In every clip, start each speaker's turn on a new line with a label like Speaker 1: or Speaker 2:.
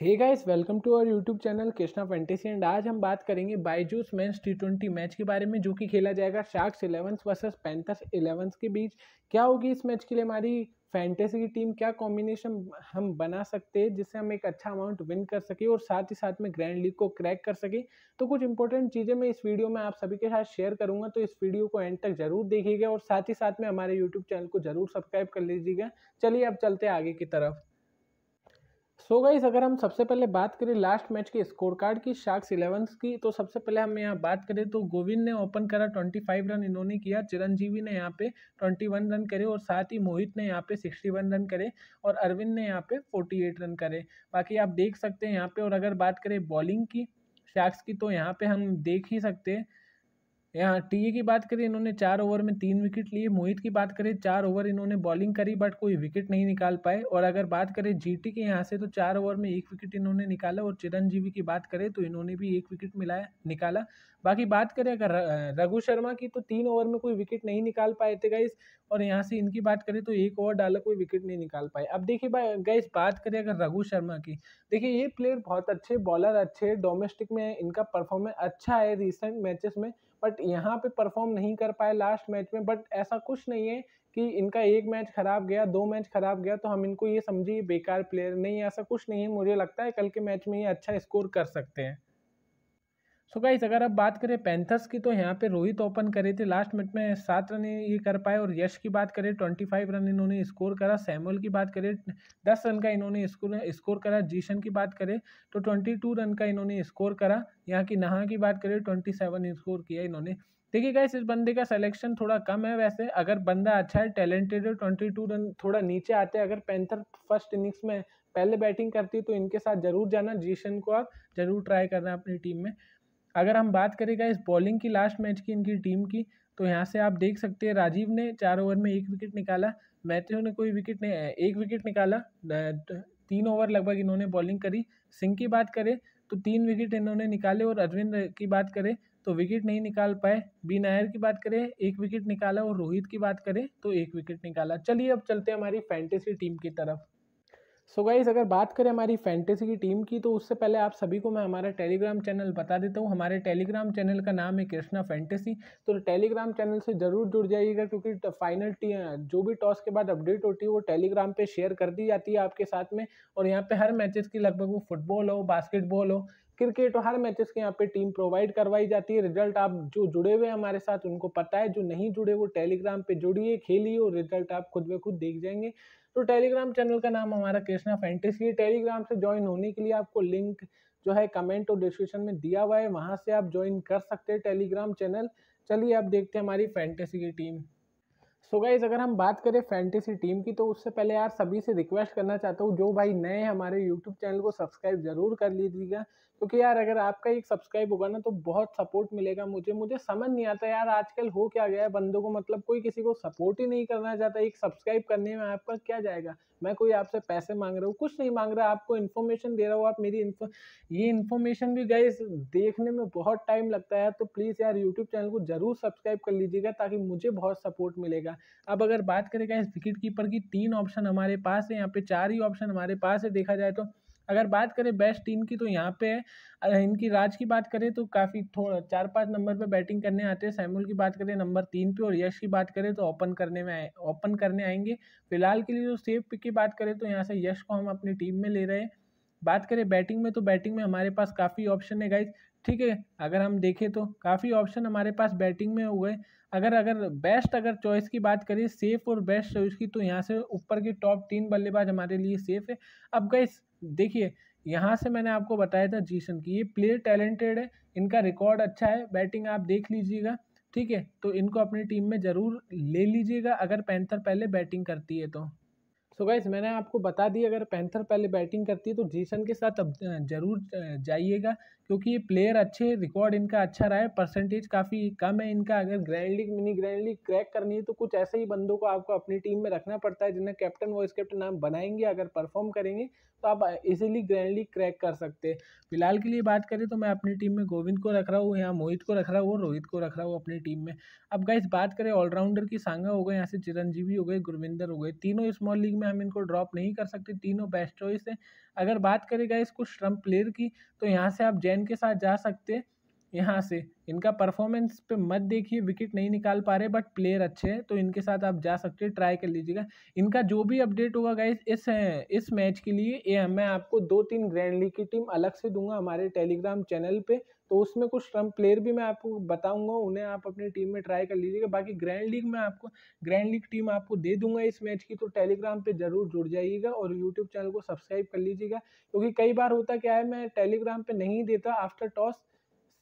Speaker 1: hey guys welcome to our YouTube channel Krishna fantasy and आज हम बात करेंगे Byju's men's T twenty match के बारे में जो कि खेला जाएगा sharks elevens versus panthers elevens के बीच क्या होगी इस मैच के लिए हमारी फैंटेसी की टीम क्या कॉम्बिनेशन हम बना सकते हैं जिससे हम एक अच्छा अमाउंट विन कर सके और साथ ही साथ में ग्रैंड लीग को क्रैक कर सके तो कुछ इंपॉर्टेंट चीज़ें मैं इस वीडियो में आप सभी के साथ शेयर करूंगा तो इस वीडियो को एंड तक जरूर देखिएगा और साथ ही साथ में हमारे यूट्यूब चैनल को जरूर सब्सक्राइब कर लीजिएगा चलिए अब चलते आगे की तरफ सो so गाइज अगर हम सबसे पहले बात करें लास्ट मैच के स्कोर कार्ड की शार्क्स इलेवन की तो सबसे पहले हम यहाँ बात करें तो गोविंद ने ओपन करा ट्वेंटी फाइव रन इन्होंने किया चिरंजीवी ने यहाँ पे वन रन करे और साथ ही मोहित ने यहाँ पे वन रन करे और अरविंद ने यहाँ पे एट रन करे बाकी आप देख सकते हैं यहाँ पे और अगर बात करें बॉलिंग की शार्क्स की तो यहाँ पे हम देख ही सकते हैं यहाँ टीए की बात करें इन्होंने चार ओवर में तीन विकेट लिए मोहित की बात करें चार ओवर इन्होंने बॉलिंग करी बट कोई विकेट नहीं निकाल पाए और अगर बात करें जीटी के यहाँ से तो चार ओवर में एक विकेट इन्होंने निकाला और चिरंजीवी की बात करें तो इन्होंने भी एक विकेट मिलाया निकाला बाकी बात करें अगर रघु शर्मा की तो तीन ओवर में कोई विकेट नहीं निकाल पाए थे गाइस और यहाँ से इनकी बात करें तो एक ओवर डाला कोई विकेट नहीं निकाल पाए अब देखिए गाइस बात करें अगर रघु शर्मा की देखिए ये प्लेयर बहुत अच्छे बॉलर अच्छे डोमेस्टिक में इनका परफॉर्मेंस अच्छा है रिसेंट मैचेस में बट यहाँ पे परफॉर्म नहीं कर पाए लास्ट मैच में बट ऐसा कुछ नहीं है कि इनका एक मैच खराब गया दो मैच खराब गया तो हम इनको ये समझिए बेकार प्लेयर नहीं ऐसा कुछ नहीं है मुझे लगता है कल के मैच में ये अच्छा स्कोर कर सकते हैं सो गाइज अगर अब बात करें पैंथर्स की तो यहाँ पे रोहित ओपन करे थे लास्ट मिनट में सात रन ये कर पाए और यश की बात करें ट्वेंटी फाइव रन इन्होंने स्कोर करा सैमुअल की बात करें दस रन का इन्होंने स्कोर स्कोर करा जीशन की बात करें तो ट्वेंटी टू रन का इन्होंने स्कोर करा यहाँ की नहा की बात करें ट्वेंटी सेवन स्कोर किया इन्होंने देखिए गाइस इस बंदे का सिलेक्शन थोड़ा कम है वैसे अगर बंदा अच्छा है टैलेंटेड है ट्वेंटी टू रन थोड़ा नीचे आते हैं अगर पैंथर फर्स्ट इनिंग्स में पहले बैटिंग करती है तो इनके साथ जरूर जाना जीशन को आप जरूर ट्राई करना अपनी टीम में अगर हम बात करेगा इस बॉलिंग की लास्ट मैच की इनकी टीम की तो यहाँ से आप देख सकते हैं राजीव ने चार ओवर में एक विकेट निकाला मैथ्यू ने कोई विकेट नहीं एक विकेट निकाला तीन ओवर लगभग इन्होंने बॉलिंग करी सिंह की बात करें तो तीन विकेट इन्होंने निकाले और अरविंद की बात करें तो विकेट नहीं निकाल पाए बी नायर की बात करें एक विकेट निकाला और रोहित की बात करें तो एक विकेट निकाला चलिए अब चलते हैं हमारी फैंटेसी टीम की तरफ सो so गाइज़ अगर बात करें हमारी फैंटेसी की टीम की तो उससे पहले आप सभी को मैं हमारा टेलीग्राम चैनल बता देता हूँ हमारे टेलीग्राम चैनल का नाम है कृष्णा फैंटेसी तो टेलीग्राम चैनल से ज़रूर जुड़ जाइएगा क्योंकि फाइनल टी जो भी टॉस के बाद अपडेट होती है वो टेलीग्राम पे शेयर कर दी जाती है आपके साथ में और यहाँ पे हर मैचेस की लगभग वो फुटबॉल हो बास्केटबॉल हो क्रिकेट हर मैचेस के यहाँ पे टीम प्रोवाइड करवाई जाती है रिजल्ट आप जो जुड़े हुए हमारे साथ उनको पता है जो नहीं जुड़े वो टेलीग्राम पे जुड़िए खेलिए और रिजल्ट आप खुद ब खुद देख जाएंगे तो टेलीग्राम चैनल का नाम हमारा कृष्णा फैंटेसी है टेलीग्राम से ज्वाइन होने के लिए आपको लिंक जो है कमेंट और डिस्क्रिप्शन में दिया हुआ है वहाँ से आप ज्वाइन कर सकते हैं टेलीग्राम चैनल चलिए आप देखते हैं हमारी फैंटेसी की टीम सो गाइज अगर हम बात करें फैंटेसी टीम की तो उससे पहले यार सभी से रिक्वेस्ट करना चाहता हूँ जो भाई नए हमारे यूट्यूब चैनल को सब्सक्राइब जरूर कर लीजिएगा क्योंकि यार अगर आपका एक सब्सक्राइब होगा ना तो बहुत सपोर्ट मिलेगा मुझे मुझे समझ नहीं आता यार आजकल हो क्या गया है बंदों को मतलब कोई किसी को सपोर्ट ही नहीं करना चाहता एक सब्सक्राइब करने में आपका क्या जाएगा मैं कोई आपसे पैसे मांग रहा हूँ कुछ नहीं मांग रहा आपको इन्फॉर्मेशन दे रहा हूँ आप मेरी इन्फो ये इन्फॉर्मेशन भी गाइज़ देखने में बहुत टाइम लगता है तो प्लीज़ यार यूट्यूब चैनल को जरूर सब्सक्राइब कर लीजिएगा ताकि मुझे बहुत सपोर्ट मिलेगा अब अगर बात करें गाइस विकेट कीपर की तीन ऑप्शन हमारे पास है यहाँ पे चार ही ऑप्शन हमारे पास है देखा जाए तो अगर बात करें बेस्ट टीम की तो यहाँ पे इनकी राज की बात करें तो काफ़ी थोड़ा चार पांच नंबर पे बैटिंग करने आते हैं सैमुल की बात करें नंबर तीन पे और यश की बात करें तो ओपन करने में आए ओपन करने आएंगे फिलहाल के लिए जो सेफ पिक की बात करें तो यहाँ से यश को हम अपनी टीम में ले रहे हैं बात करें बैटिंग में तो बैटिंग में हमारे पास काफ़ी ऑप्शन है गाइज ठीक है अगर हम देखें तो काफ़ी ऑप्शन हमारे पास बैटिंग में हुए अगर अगर बेस्ट अगर चॉइस की बात करें सेफ़ और बेस्ट चॉइस की तो यहाँ से ऊपर के टॉप तीन बल्लेबाज हमारे लिए सेफ़ है अब गई देखिए यहाँ से मैंने आपको बताया था जीसन की ये प्लेयर टैलेंटेड है इनका रिकॉर्ड अच्छा है बैटिंग आप देख लीजिएगा ठीक है तो इनको अपनी टीम में ज़रूर ले लीजिएगा अगर पैंथर पहले बैटिंग करती है तो सो so गाइज मैंने आपको बता दिया अगर पैंथर पहले बैटिंग करती है तो जीसन के साथ अब जरूर जाइएगा क्योंकि ये प्लेयर अच्छे रिकॉर्ड इनका अच्छा रहा है परसेंटेज काफ़ी कम है इनका अगर grand league mini grand league crack करनी है तो कुछ ऐसे ही बंदों को आपको अपनी टीम में रखना पड़ता है जिन्हें कैप्टन वॉइस कैप्टन नाम बनाएंगे अगर परफॉर्म करेंगे तो आप इजीली ग्रैंड लीग क्रैक कर सकते हैं फिलहाल के लिए बात करें तो मैं अपनी टीम में गोविंद को रख रहा हूँ यहाँ मोहित को रख रहा हूँ और रोहित को रख रहा हूँ अपनी टीम में अब गाइस बात करें ऑलराउंडर की सांगा हो गए यहाँ से चिरंजीवी हो गए गुरविंदर हो गए तीनों स्मॉल लीग में हम इनको ड्रॉप नहीं कर सकते तीनों बेस्ट चॉइस हैं अगर बात करें गाइस कुछ श्रम प्लेयर की तो यहाँ से आप जैन टेन के साथ जा सकते यहाँ से इनका परफॉर्मेंस पे मत देखिए विकेट नहीं निकाल पा रहे बट प्लेयर अच्छे हैं तो इनके साथ आप जा सकते हैं ट्राई कर लीजिएगा इनका जो भी अपडेट होगा गाइज इस इस मैच के लिए ये मैं आपको दो तीन ग्रैंड लीग की टीम अलग से दूंगा हमारे टेलीग्राम चैनल पे तो उसमें कुछ ट्रम्प प्लेयर भी मैं आपको बताऊंगा उन्हें आप अपनी टीम में ट्राई कर लीजिएगा बाकी ग्रैंड लीग में आपको ग्रैंड लीग टीम आपको दे दूंगा इस मैच की तो टेलीग्राम पे ज़रूर जुड़ जाइएगा और यूट्यूब चैनल को सब्सक्राइब कर लीजिएगा क्योंकि कई बार होता क्या है मैं टेलीग्राम पर नहीं देता आफ्टर टॉस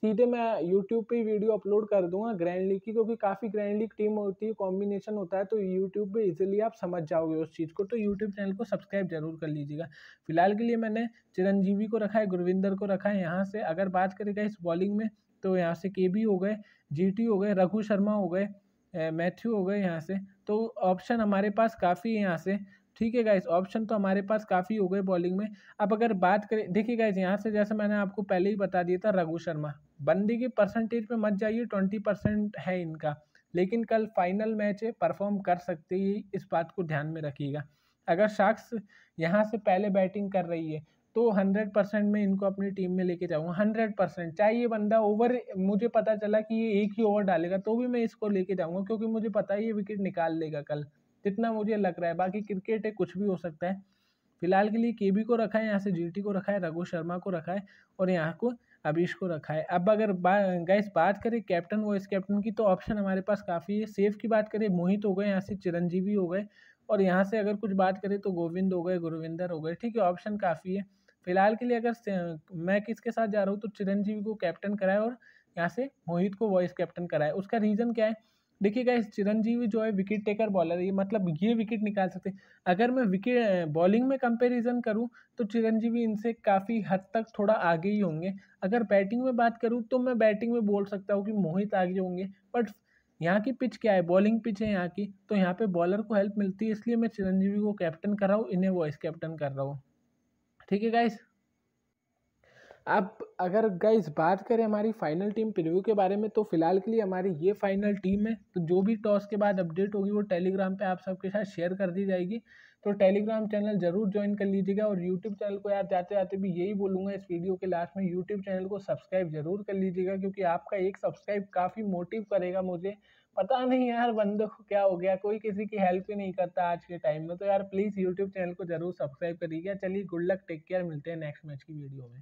Speaker 1: सीधे मैं यूट्यूब पे वीडियो अपलोड कर दूंगा ग्रैंड लीग की क्योंकि काफ़ी ग्रैंड लीग टीम होती है कॉम्बिनेशन होता है तो यूट्यूब पे इजीली आप समझ जाओगे उस चीज़ को तो यूट्यूब चैनल को सब्सक्राइब जरूर कर लीजिएगा फिलहाल के लिए मैंने चिरंजीवी को रखा है गुरविंदर को रखा है यहाँ से अगर बात करेगा इस बॉलिंग में तो यहाँ से के हो गए जी हो गए रघु शर्मा हो गए मैथ्यू हो गए यहाँ से तो ऑप्शन हमारे पास काफ़ी है यहाँ से ठीक है गाइज ऑप्शन तो हमारे पास काफ़ी हो गए बॉलिंग में अब अगर बात करें देखिए गाइज यहाँ से जैसे मैंने आपको पहले ही बता दिया था रघु शर्मा बंदी की परसेंटेज पे मत जाइए ट्वेंटी परसेंट है इनका लेकिन कल फाइनल मैच है परफॉर्म कर सकते ही इस बात को ध्यान में रखिएगा अगर शख्स यहाँ से पहले बैटिंग कर रही है तो हंड्रेड परसेंट मैं इनको अपनी टीम में लेके जाऊँगा हंड्रेड परसेंट चाहे ये बंदा ओवर मुझे पता चला कि ये एक ही ओवर डालेगा तो भी मैं इसको लेके जाऊँगा क्योंकि मुझे पता है ये विकेट निकाल लेगा कल जितना मुझे लग रहा है बाकी क्रिकेट है कुछ भी हो सकता है फिलहाल के लिए केबी को रखा है यहाँ से जीटी को रखा है रघु शर्मा को रखा है और यहाँ को अबीश को रखा है अब अगर बा, गैस बात करें कैप्टन वाइस कैप्टन की तो ऑप्शन हमारे पास काफ़ी है सेफ की बात करें मोहित हो गए यहाँ से चिरंजीवी हो गए और यहाँ से अगर कुछ बात करें तो गोविंद हो गए गुरविंदर हो गए ठीक है ऑप्शन काफ़ी है फिलहाल के लिए अगर मैं किसके साथ जा रहा हूँ तो चिरंजीवी को कैप्टन कराए और यहाँ से मोहित को वॉइस कैप्टन कराए उसका रीज़न क्या है देखिएगा इस चिरंजीवी जो है विकेट टेकर बॉलर है ये मतलब ये विकेट निकाल सकते हैं अगर मैं विकेट बॉलिंग में कंपैरिजन करूं तो चिरंजीवी इनसे काफ़ी हद तक थोड़ा आगे ही होंगे अगर बैटिंग में बात करूं तो मैं बैटिंग में बोल सकता हूं कि मोहित आगे होंगे बट यहाँ की पिच क्या है बॉलिंग पिच है यहाँ की तो यहाँ पर बॉलर को हेल्प मिलती है इसलिए मैं चिरंजीवी को कैप्टन कर रहा हूँ इन्हें वॉइस कैप्टन कर रहा हूँ ठीक है गाइज़ अब अगर गाइज बात करें हमारी फाइनल टीम प्रिव्यू के बारे में तो फिलहाल के लिए हमारी ये फाइनल टीम है तो जो भी टॉस के बाद अपडेट होगी वो टेलीग्राम पे आप सबके साथ शेयर कर दी जाएगी तो टेलीग्राम चैनल जरूर ज्वाइन कर लीजिएगा और यूट्यूब चैनल को यार जाते जाते भी यही बोलूँगा इस वीडियो के लास्ट में यूट्यूब चैनल को सब्सक्राइब जरूर कर लीजिएगा क्योंकि आपका एक सब्सक्राइब काफ़ी मोटिव करेगा मुझे पता नहीं यार बंदे को क्या हो गया कोई किसी की हेल्प ही नहीं करता आज के टाइम में तो यार प्लीज़ यूट्यूब चैनल को जरूर सब्सक्राइब करिएगा चलिए गुड लक टेक केयर मिलते हैं नेक्स्ट मैच की वीडियो में